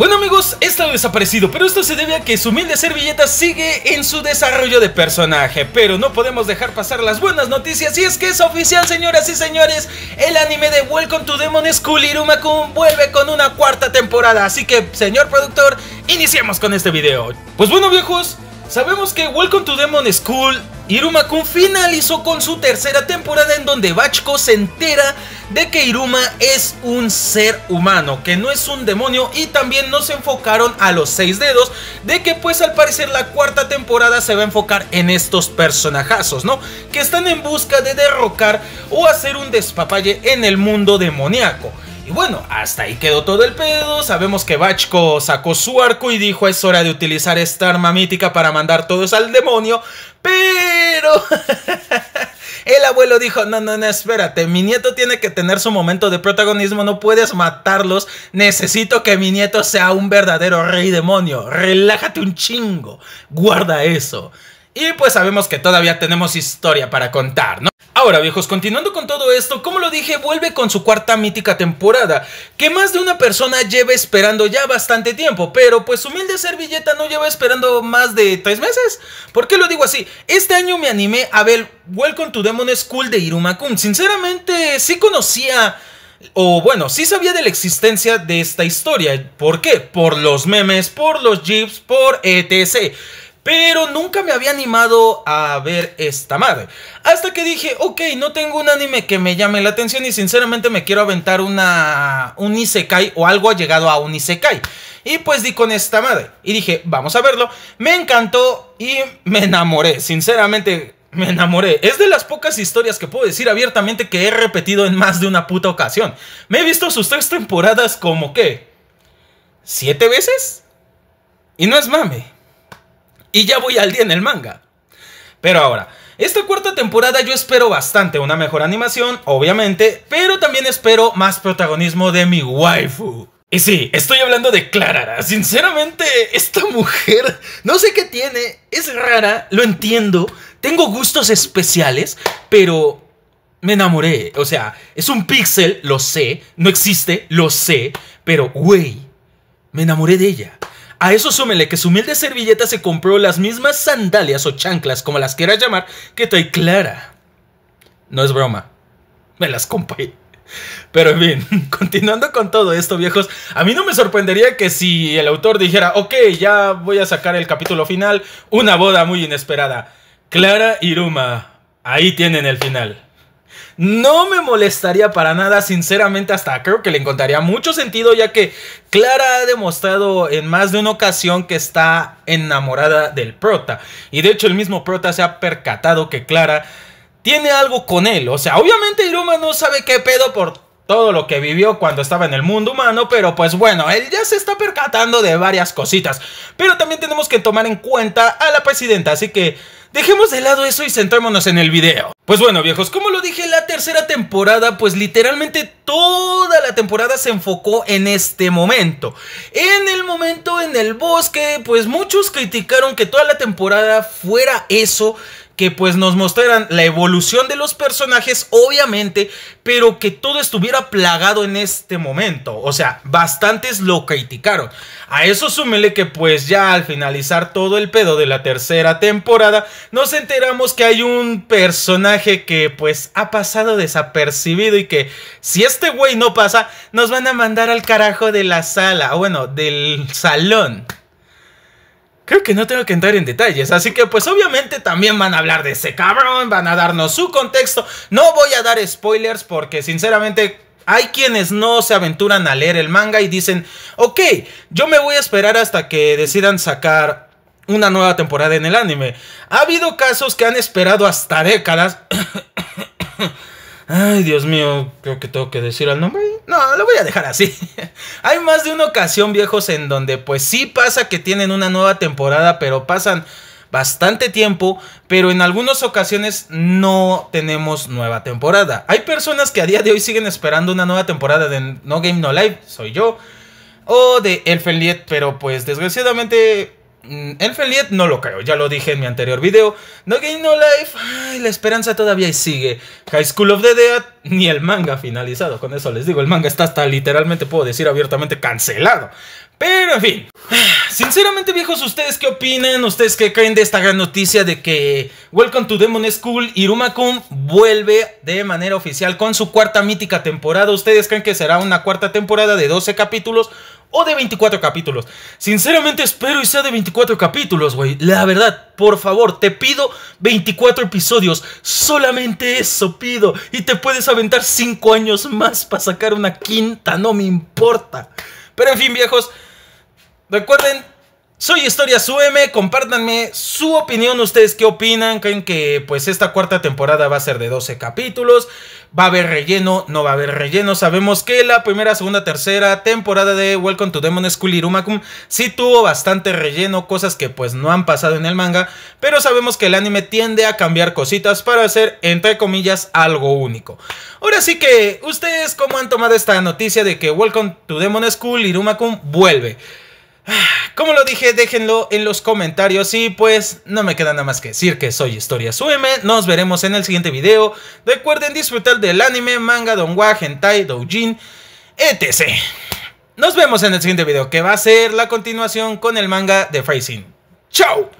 Bueno amigos, he estado desaparecido, pero esto se debe a que su humilde servilleta sigue en su desarrollo de personaje. Pero no podemos dejar pasar las buenas noticias y es que es oficial señoras y señores, el anime de Welcome to Demon School Irumakun vuelve con una cuarta temporada. Así que señor productor, iniciemos con este video. Pues bueno viejos, sabemos que Welcome to Demon School Iruma Kun finalizó con su tercera temporada en donde Bachko se entera de que Iruma es un ser humano, que no es un demonio y también nos enfocaron a los seis dedos de que pues al parecer la cuarta temporada se va a enfocar en estos personajazos, ¿no? Que están en busca de derrocar o hacer un despapalle en el mundo demoníaco. Y bueno, hasta ahí quedó todo el pedo. Sabemos que Bachko sacó su arco y dijo es hora de utilizar esta arma mítica para mandar todos al demonio. Pero... el abuelo dijo, no, no, no, espérate, mi nieto tiene que tener su momento de protagonismo, no puedes matarlos, necesito que mi nieto sea un verdadero rey demonio, relájate un chingo, guarda eso. Y pues sabemos que todavía tenemos historia para contar, ¿no? Ahora viejos, continuando con todo esto, como lo dije, vuelve con su cuarta mítica temporada, que más de una persona lleva esperando ya bastante tiempo, pero pues humilde servilleta no lleva esperando más de tres meses. ¿Por qué lo digo así? Este año me animé a ver Welcome to Demon School de Kun. Sinceramente, sí conocía... O bueno, sí sabía de la existencia de esta historia. ¿Por qué? Por los memes, por los jeeps, por etc. Pero nunca me había animado a ver esta madre. Hasta que dije, ok, no tengo un anime que me llame la atención y sinceramente me quiero aventar una, un Isekai o algo ha llegado a un Isekai. Y pues di con esta madre. Y dije, vamos a verlo. Me encantó y me enamoré. Sinceramente, me enamoré. Es de las pocas historias que puedo decir abiertamente que he repetido en más de una puta ocasión. Me he visto sus tres temporadas como que... ¿Siete veces? Y no es mame. Y ya voy al día en el manga. Pero ahora, esta cuarta temporada yo espero bastante una mejor animación, obviamente, pero también espero más protagonismo de mi waifu. Y sí, estoy hablando de Clara. Sinceramente, esta mujer, no sé qué tiene, es rara, lo entiendo, tengo gustos especiales, pero me enamoré. O sea, es un pixel, lo sé, no existe, lo sé, pero güey, me enamoré de ella. A eso súmele que su humilde servilleta se compró las mismas sandalias o chanclas, como las quieras llamar, que trae Clara. No es broma. Me las compré. Pero en fin, continuando con todo esto, viejos, a mí no me sorprendería que si el autor dijera, ok, ya voy a sacar el capítulo final, una boda muy inesperada. Clara y Ruma, ahí tienen el final. No me molestaría para nada, sinceramente hasta creo que le encontraría mucho sentido ya que Clara ha demostrado en más de una ocasión que está enamorada del prota. Y de hecho el mismo prota se ha percatado que Clara tiene algo con él. O sea, obviamente Iruma no sabe qué pedo por todo lo que vivió cuando estaba en el mundo humano, pero pues bueno, él ya se está percatando de varias cositas. Pero también tenemos que tomar en cuenta a la presidenta, así que dejemos de lado eso y centrémonos en el video. Pues bueno viejos, como lo dije, la tercera temporada, pues literalmente toda la temporada se enfocó en este momento. En el momento en el bosque, pues muchos criticaron que toda la temporada fuera eso, que pues nos mostraran la evolución de los personajes, obviamente, pero que todo estuviera plagado en este momento. O sea, bastantes lo criticaron. A eso súmele que pues ya al finalizar todo el pedo de la tercera temporada, nos enteramos que hay un personaje que pues ha pasado desapercibido y que si este güey no pasa, nos van a mandar al carajo de la sala, bueno, del salón creo que no tengo que entrar en detalles. Así que pues obviamente también van a hablar de ese cabrón, van a darnos su contexto. No voy a dar spoilers porque sinceramente hay quienes no se aventuran a leer el manga y dicen, ok, yo me voy a esperar hasta que decidan sacar una nueva temporada en el anime. Ha habido casos que han esperado hasta décadas. Ay, Dios mío, creo que tengo que decir al nombre. No, lo voy a dejar así. Hay más de una ocasión, viejos, en donde pues sí pasa que tienen una nueva temporada, pero pasan bastante tiempo, pero en algunas ocasiones no tenemos nueva temporada. Hay personas que a día de hoy siguen esperando una nueva temporada de No Game No Life, soy yo, o de Elfen Liet, pero pues desgraciadamente Mm, en no lo creo, ya lo dije en mi anterior video. No Game No Life, ay, la esperanza todavía sigue. High School of the Dead, ni el manga finalizado. Con eso les digo, el manga está hasta literalmente, puedo decir abiertamente, cancelado. Pero en fin. Sinceramente, viejos, ¿ustedes qué opinan? ¿Ustedes qué creen de esta gran noticia de que Welcome to Demon School Irumakun vuelve de manera oficial con su cuarta mítica temporada? ¿Ustedes creen que será una cuarta temporada de 12 capítulos o de 24 capítulos? Sinceramente, espero y sea de 24 capítulos, güey. La verdad, por favor, te pido 24 episodios. Solamente eso pido. Y te puedes aventar 5 años más para sacar una quinta, no me importa. Pero en fin, viejos. Recuerden soy Historias UM, compártanme su opinión, ustedes qué opinan, creen que pues esta cuarta temporada va a ser de 12 capítulos, va a haber relleno, no va a haber relleno, sabemos que la primera, segunda, tercera temporada de Welcome to Demon School Irumakum sí tuvo bastante relleno, cosas que pues no han pasado en el manga, pero sabemos que el anime tiende a cambiar cositas para hacer entre comillas algo único. Ahora sí que, ¿ustedes cómo han tomado esta noticia de que Welcome to Demon School Irumakum vuelve? Como lo dije, déjenlo en los comentarios y pues no me queda nada más que decir que soy Historia nos veremos en el siguiente video, recuerden disfrutar del anime, manga, donghua, hentai, doujin, etc. Nos vemos en el siguiente video que va a ser la continuación con el manga de Facing. ¡Chao!